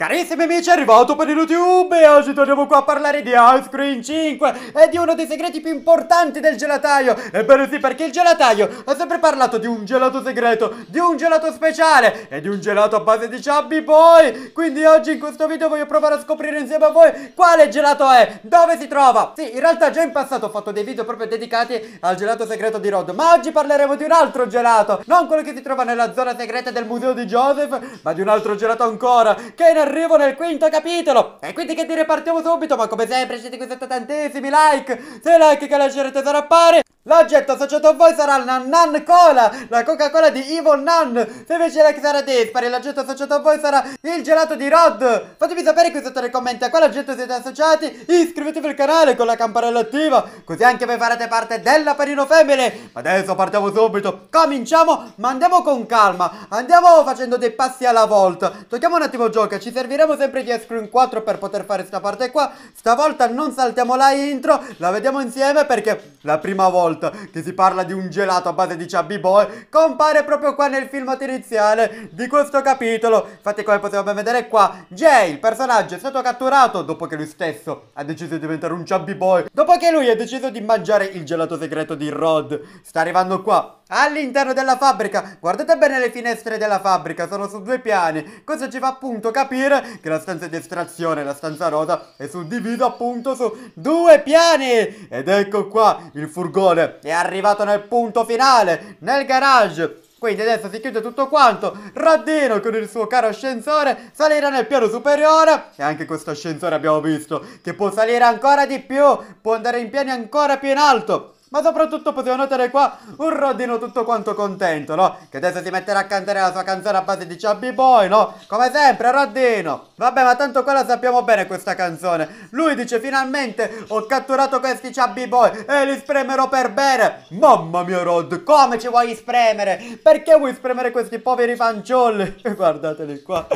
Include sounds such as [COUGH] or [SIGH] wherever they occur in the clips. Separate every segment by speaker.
Speaker 1: Carissimi amici, è arrivato per il YouTube e oggi torniamo qua a parlare di Ice Cream 5 e di uno dei segreti più importanti del gelataio. Ebbene sì, perché il gelataio ha sempre parlato di un gelato segreto, di un gelato speciale e di un gelato a base di Chubby Boy. Quindi oggi in questo video voglio provare a scoprire insieme a voi quale gelato è, dove si trova. Sì, in realtà già in passato ho fatto dei video proprio dedicati al gelato segreto di Rod, ma oggi parleremo di un altro gelato, non quello che si trova nella zona segreta del museo di Joseph, ma di un altro gelato ancora, che in arrivo nel quinto capitolo E quindi che dire partiamo subito ma come sempre siete qui sotto tantissimi like Se like che lascerete sarà pari L'oggetto associato a voi sarà la Nan Cola, la Coca-Cola di Evil Nan. Se invece like sarà dispari, l'oggetto associato a voi sarà il gelato di Rod. Fatemi sapere qui sotto nei commenti a quale oggetto siete associati. Iscrivetevi al canale con la campanella attiva, così anche voi farete parte della Parino Femmine Ma adesso partiamo subito. Cominciamo, ma andiamo con calma. Andiamo facendo dei passi alla volta. Tocchiamo un attimo il gioco, ci serviremo sempre di screen 4 per poter fare questa parte qua Stavolta non saltiamo la intro, la vediamo insieme perché la prima volta che si parla di un gelato a base di chubby boy Compare proprio qua nel filmato iniziale di questo capitolo Infatti come possiamo ben vedere qua, Jay, il personaggio, è stato catturato dopo che lui stesso ha deciso di diventare un chubby boy Dopo che lui ha deciso di mangiare il gelato segreto di Rod Sta arrivando qua all'interno della fabbrica. Guardate bene le finestre della fabbrica, sono su due piani. Questo ci fa appunto capire che la stanza di estrazione, la stanza rosa, è suddivisa appunto su due piani. Ed ecco qua, il furgone è arrivato nel punto finale, nel garage. Quindi adesso si chiude tutto quanto, Raddino con il suo caro ascensore salirà nel piano superiore e anche questo ascensore abbiamo visto che può salire ancora di più, può andare in piani ancora più in alto ma soprattutto potevo notare qua un Rodino tutto quanto contento, no? Che adesso si metterà a cantare la sua canzone a base di Chubby Boy, no? Come sempre, Rodino! Vabbè, ma tanto qua la sappiamo bene questa canzone. Lui dice, finalmente ho catturato questi Chubby Boy e li spremerò per bene! Mamma mia, Rod, come ci vuoi spremere? Perché vuoi spremere questi poveri fanciulli? [LAUGHS] Guardateli qua.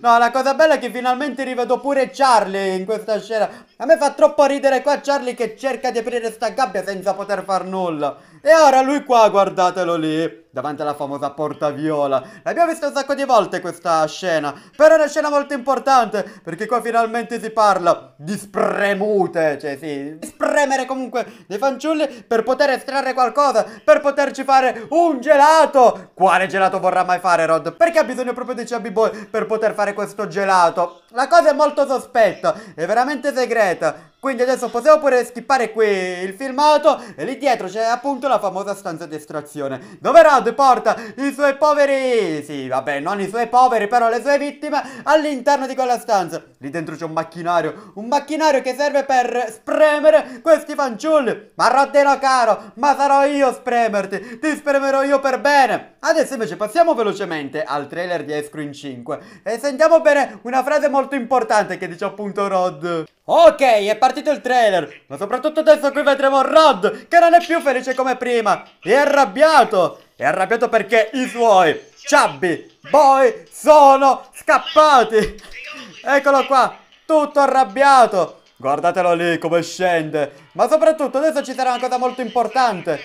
Speaker 1: No, la cosa bella è che finalmente rivedo pure Charlie in questa scena. A me fa troppo ridere qua Charlie che cerca di aprire sta gabbia senza poter far nulla. E ora lui qua, guardatelo lì davanti alla famosa porta viola. L'abbiamo vista un sacco di volte questa scena, però è una scena molto importante, perché qua finalmente si parla di spremute, cioè sì, di spremere comunque dei fanciulli per poter estrarre qualcosa, per poterci fare un gelato. Quale gelato vorrà mai fare Rod? Perché ha bisogno proprio di Chubby Boy per poter fare questo gelato? La cosa è molto sospetta, è veramente segreta. Quindi adesso possiamo pure skippare qui il filmato e lì dietro c'è appunto la famosa stanza di estrazione. Dove Rod? Assad porta i suoi poveri, sì vabbè non i suoi poveri però le sue vittime all'interno di quella stanza. Lì dentro c'è un macchinario, un macchinario che serve per spremere questi fanciulli. Ma Rottero caro, ma sarò io a spremerti, ti spremerò io per bene. Adesso invece passiamo velocemente al trailer di Ice 5 e sentiamo bene una frase molto importante che dice appunto Rod. Ok, è partito il trailer, ma soprattutto adesso qui vedremo Rod che non è più felice come prima, è arrabbiato è arrabbiato perché i suoi Chubby Boy sono scappati. Eccolo qua, tutto arrabbiato. Guardatelo lì come scende. Ma soprattutto adesso ci sarà una cosa molto importante.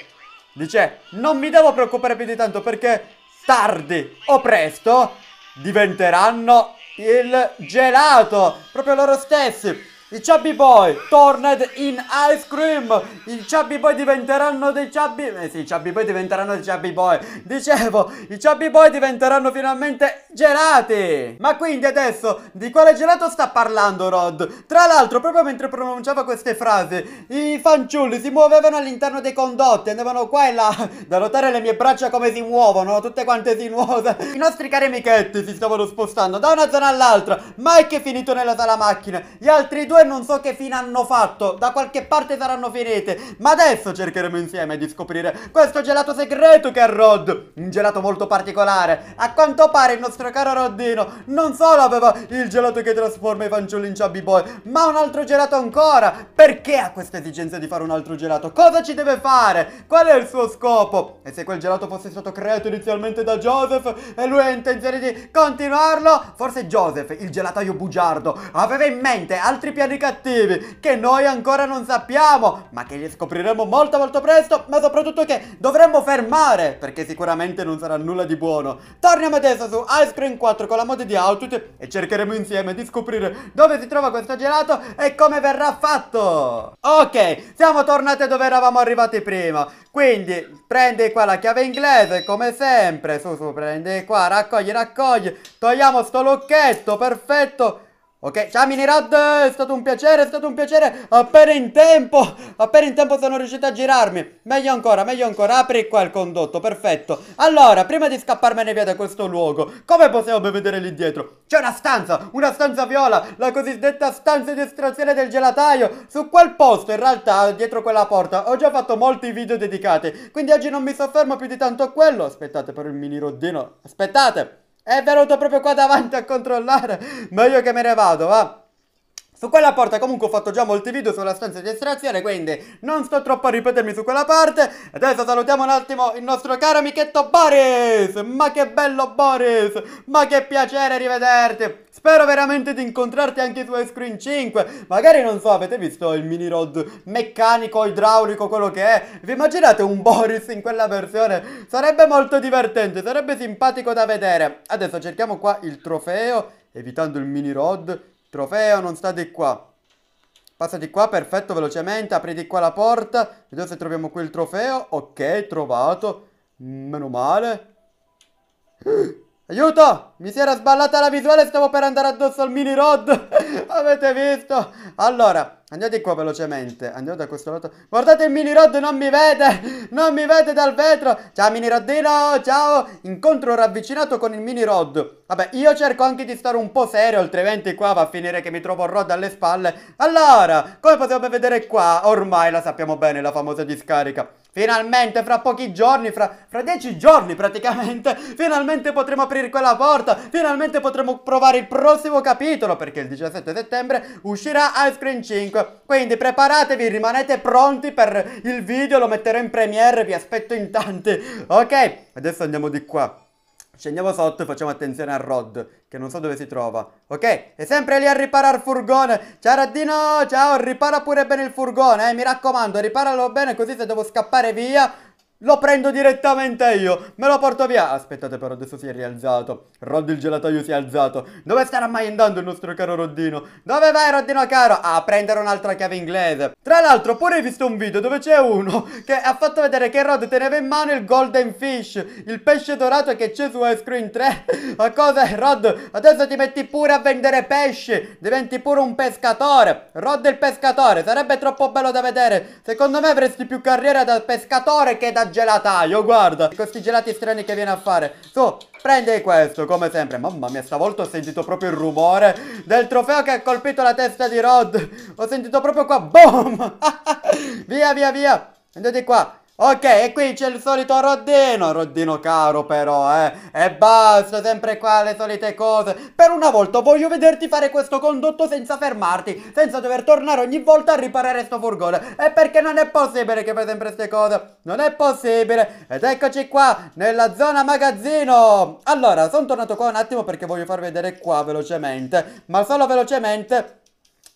Speaker 1: Dice, non mi devo preoccupare più di tanto perché tardi o presto diventeranno il gelato, proprio loro stessi. I Chubby Boy Torned in Ice Cream I Chubby Boy diventeranno dei Chubby Eh sì, i Chubby Boy diventeranno dei Chubby Boy Dicevo, i Chubby Boy diventeranno finalmente gelati Ma quindi adesso, di quale gelato sta parlando Rod? Tra l'altro, proprio mentre pronunciava queste frasi I fanciulli si muovevano all'interno dei condotti Andavano qua e là [LAUGHS] Da notare le mie braccia come si muovono Tutte quante sinuose I nostri cari amichetti si stavano spostando da una zona all'altra Mike è finito nella sala macchina Gli altri due due non so che fine hanno fatto, da qualche parte saranno finite, ma adesso cercheremo insieme di scoprire questo gelato segreto che è Rod, un gelato molto particolare. A quanto pare il nostro caro Roddino non solo aveva il gelato che trasforma i fanciulli in chubby boy, ma un altro gelato ancora. Perché ha questa esigenza di fare un altro gelato? Cosa ci deve fare? Qual è il suo scopo? E se quel gelato fosse stato creato inizialmente da Joseph e lui ha intenzione di continuarlo? Forse Joseph, il gelataio bugiardo, aveva in mente altri piani piani cattivi che noi ancora non sappiamo, ma che li scopriremo molto molto presto, ma soprattutto che dovremmo fermare, perché sicuramente non sarà nulla di buono. Torniamo adesso su Ice Cream 4 con la mod di Outfit e cercheremo insieme di scoprire dove si trova questo gelato e come verrà fatto. Ok, siamo tornati dove eravamo arrivati prima, quindi prendi qua la chiave inglese come sempre, su su prendi qua, raccogli raccogli, togliamo sto lucchetto, perfetto Ok, ciao Minirad, è stato un piacere, è stato un piacere, appena in tempo, appena in tempo sono riuscito a girarmi, meglio ancora, meglio ancora, apri qua il condotto, perfetto. Allora, prima di scapparmene via da questo luogo, come possiamo vedere lì dietro? C'è una stanza, una stanza viola, la cosiddetta stanza di estrazione del gelataio, su quel posto, in realtà, dietro quella porta, ho già fatto molti video dedicati, quindi oggi non mi soffermo più di tanto a quello, aspettate per il mini roddino, aspettate! È venuto proprio qua davanti a controllare. Meglio che me ne vado, va. Su quella porta comunque ho fatto già molti video sulla stanza di estrazione, quindi non sto troppo a ripetermi su quella parte. Adesso salutiamo un attimo il nostro caro amichetto Boris. Ma che bello Boris, ma che piacere rivederti. Spero veramente di incontrarti anche su Screen 5. Magari non so, avete visto il mini rod meccanico, idraulico, quello che è? Vi immaginate un Boris in quella versione? Sarebbe molto divertente, sarebbe simpatico da vedere. Adesso cerchiamo qua il trofeo, evitando il mini rod. Trofeo, non state qua. Passate qua, perfetto, velocemente, aprite qua la porta. Vediamo se troviamo qui il trofeo. Ok, trovato. Meno male. [GASPS] Aiuto! Mi si era sballata la visuale, stavo per andare addosso al mini rod. [LAUGHS] Avete visto? Allora, Andiamo di qua velocemente. Andiamo da questo lato. Guardate il mini rod, non mi vede. Non mi vede dal vetro. Ciao mini roddino, ciao. Incontro ravvicinato con il mini rod. Vabbè, io cerco anche di stare un po' serio, altrimenti qua va a finire che mi trovo il rod alle spalle. Allora, come possiamo vedere qua, ormai la sappiamo bene la famosa discarica. Finalmente, fra pochi giorni, fra, fra, dieci giorni praticamente, finalmente potremo aprire quella porta, finalmente potremo provare il prossimo capitolo, perché il 17 settembre uscirà Ice Cream 5. Quindi preparatevi, rimanete pronti per il video, lo metterò in premiere, vi aspetto in tanti. Ok, adesso andiamo di qua. Scendiamo sotto e facciamo attenzione a Rod, che non so dove si trova. Ok, è sempre lì a riparare il furgone. Ciao Raddino, ciao, ripara pure bene il furgone, eh, mi raccomando, riparalo bene così se devo scappare via lo prendo direttamente io, me lo porto via. Aspettate però, adesso si è rialzato. Rod il gelataio si è alzato. Dove starà mai andando il nostro caro Roddino? Dove vai Roddino caro? A prendere un'altra chiave inglese. Tra l'altro, pure hai visto un video dove c'è uno che ha fatto vedere che Rod teneva in mano il Golden Fish, il pesce dorato che c'è su Ice Cream 3. Ma cosa Rod? Adesso ti metti pure a vendere pesci, diventi pure un pescatore. Rod il pescatore, sarebbe troppo bello da vedere. Secondo me avresti più carriera da pescatore che da gelataio, guarda Questi gelati strani che viene a fare Su, prendi questo, come sempre Mamma mia, stavolta ho sentito proprio il rumore Del trofeo che ha colpito la testa di Rod Ho sentito proprio qua, boom [LAUGHS] Via, via, via Andate qua Ok, e qui c'è il solito Roddino, Roddino caro però, eh. E basta, sempre qua le solite cose. Per una volta voglio vederti fare questo condotto senza fermarti, senza dover tornare ogni volta a riparare sto furgone. E perché non è possibile che fai sempre queste cose? Non è possibile. Ed eccoci qua, nella zona magazzino. Allora, sono tornato qua un attimo perché voglio far vedere qua velocemente. Ma solo velocemente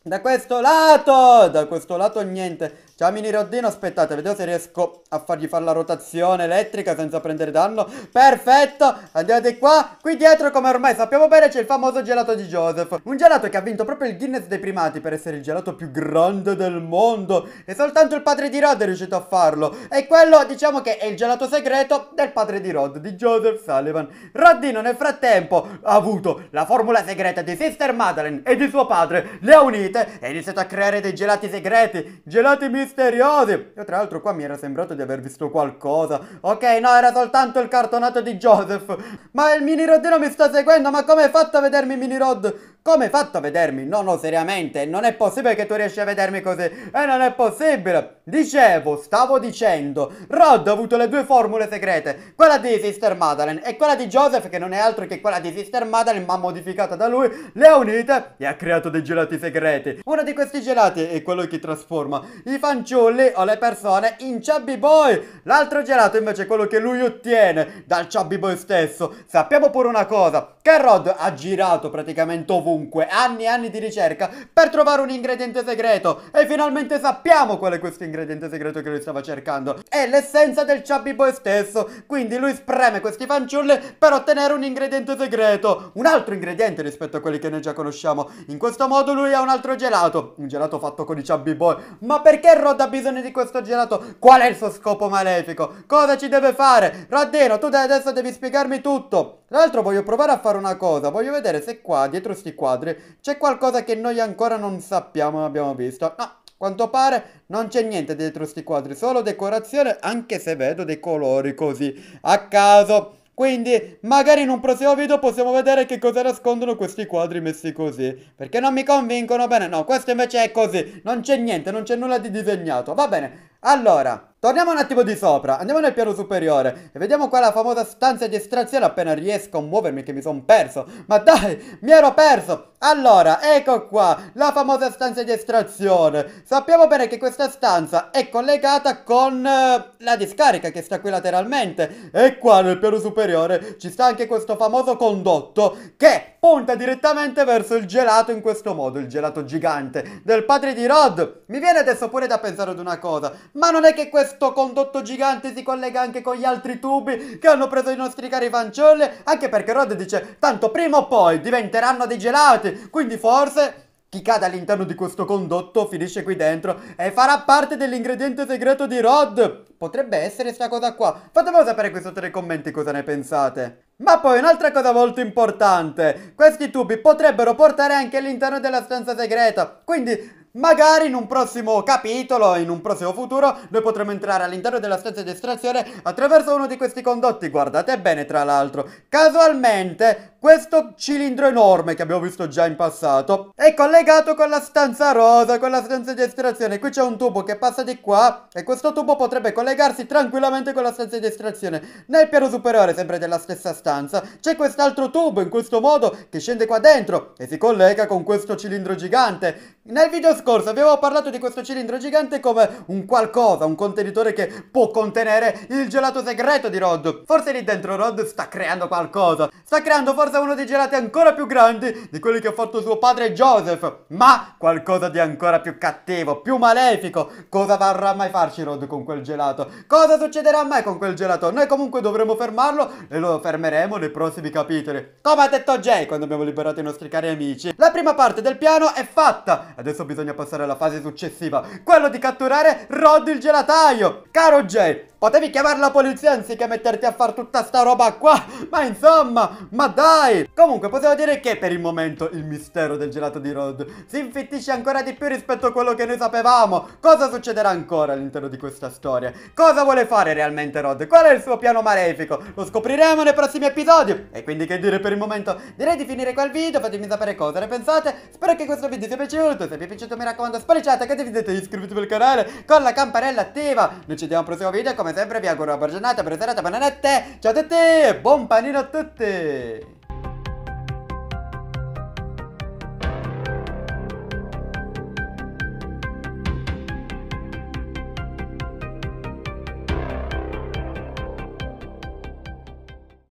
Speaker 1: da questo lato, da questo lato niente, mini Roddino, aspettate, vediamo se riesco a fargli fare la rotazione elettrica senza prendere danno. Perfetto, andiamo di qua. Qui dietro, come ormai sappiamo bene, c'è il famoso gelato di Joseph. Un gelato che ha vinto proprio il Guinness dei primati per essere il gelato più grande del mondo. E soltanto il padre di Rod è riuscito a farlo. E quello, diciamo che è il gelato segreto del padre di Rod, di Joseph Sullivan. Roddino, nel frattempo, ha avuto la formula segreta di Sister Madeleine e di suo padre. Le ha unite e ha iniziato a creare dei gelati segreti. Gelati misti misteriosi! Io tra l'altro qua mi era sembrato di aver visto qualcosa. Ok, no, era soltanto il cartonato di Joseph. Ma il mini rodino mi sta seguendo, ma come hai fatto a vedermi mini rod? Come hai fatto a vedermi? No, no, seriamente, non è possibile che tu riesci a vedermi così. E eh, non è possibile. Dicevo, stavo dicendo, Rod ha avuto le due formule segrete, quella di Sister Madeleine e quella di Joseph, che non è altro che quella di Sister Madeleine, ma modificata da lui, le ha unite e ha creato dei gelati segreti. Uno di questi gelati è quello che trasforma i fanciulli o le persone in chubby boy. L'altro gelato invece è quello che lui ottiene dal chubby boy stesso. Sappiamo pure una cosa, che Rod ha girato praticamente ovunque ovunque, anni e anni di ricerca per trovare un ingrediente segreto e finalmente sappiamo qual è questo ingrediente segreto che lui stava cercando. È l'essenza del Chubby Boy stesso, quindi lui spreme questi fanciulli per ottenere un ingrediente segreto, un altro ingrediente rispetto a quelli che noi già conosciamo. In questo modo lui ha un altro gelato, un gelato fatto con i Chubby Boy. Ma perché Rod ha bisogno di questo gelato? Qual è il suo scopo malefico? Cosa ci deve fare? Raddino, tu adesso devi spiegarmi tutto. Tra l'altro voglio provare a fare una cosa, voglio vedere se qua, dietro sti quadri, c'è qualcosa che noi ancora non sappiamo, non abbiamo visto. No, quanto pare non c'è niente dietro sti quadri, solo decorazione, anche se vedo dei colori così, a caso... Quindi magari in un prossimo video possiamo vedere che cosa nascondono questi quadri messi così Perché non mi convincono bene, no questo invece è così Non c'è niente, non c'è nulla di disegnato Va bene, allora, torniamo un attimo di sopra, andiamo nel piano superiore e vediamo qua la famosa stanza di estrazione appena riesco a muovermi che mi sono perso. Ma dai, mi ero perso! Allora, ecco qua, la famosa stanza di estrazione. Sappiamo bene che questa stanza è collegata con eh, la discarica che sta qui lateralmente. E qua nel piano superiore ci sta anche questo famoso condotto che punta direttamente verso il gelato in questo modo, il gelato gigante del padre di Rod. Mi viene adesso pure da pensare ad una cosa. Ma non è che questo condotto gigante si collega anche con gli altri tubi che hanno preso i nostri cari fanciulli? Anche perché Rod dice, tanto prima o poi diventeranno dei gelati, quindi forse... Chi cade all'interno di questo condotto finisce qui dentro e farà parte dell'ingrediente segreto di Rod. Potrebbe essere questa cosa qua. Fatemelo sapere qui sotto nei commenti cosa ne pensate. Ma poi un'altra cosa molto importante. Questi tubi potrebbero portare anche all'interno della stanza segreta. Quindi Magari in un prossimo capitolo, in un prossimo futuro, noi potremo entrare all'interno della stanza di estrazione attraverso uno di questi condotti. Guardate bene, tra l'altro. Casualmente, questo cilindro enorme che abbiamo visto già in passato è collegato con la stanza rosa, con la stanza di estrazione. Qui c'è un tubo che passa di qua e questo tubo potrebbe collegarsi tranquillamente con la stanza di estrazione. Nel piano superiore, sempre della stessa stanza, c'è quest'altro tubo in questo modo che scende qua dentro e si collega con questo cilindro gigante nel video scorso avevo parlato di questo cilindro gigante come un qualcosa, un contenitore che può contenere il gelato segreto di Rod. Forse lì dentro Rod sta creando qualcosa. Sta creando forse uno dei gelati ancora più grandi di quelli che ha fatto suo padre Joseph. Ma qualcosa di ancora più cattivo, più malefico. Cosa varrà mai farci Rod con quel gelato? Cosa succederà mai con quel gelato? Noi comunque dovremo fermarlo e lo fermeremo nei prossimi capitoli. Come ha detto Jay quando abbiamo liberato i nostri cari amici. La prima parte del piano è fatta Adesso bisogna passare alla fase successiva. Quello di catturare Rod il gelataio. Caro Jay, Potevi chiamare la polizia anziché metterti a fare tutta sta roba qua Ma insomma, ma dai Comunque possiamo dire che per il momento il mistero del gelato di Rod Si infittisce ancora di più rispetto a quello che noi sapevamo Cosa succederà ancora all'interno di questa storia? Cosa vuole fare realmente Rod? Qual è il suo piano malefico? Lo scopriremo nei prossimi episodi E quindi che dire per il momento? Direi di finire qua il video Fatemi sapere cosa ne pensate Spero che questo video sia piaciuto Se vi è piaciuto mi raccomando spariciate, condividete iscrivetevi al canale Con la campanella attiva Noi ci vediamo al prossimo video come come sempre vi auguro una buona giornata, buona serata, buona notte, ciao a tutti buon panino a tutti!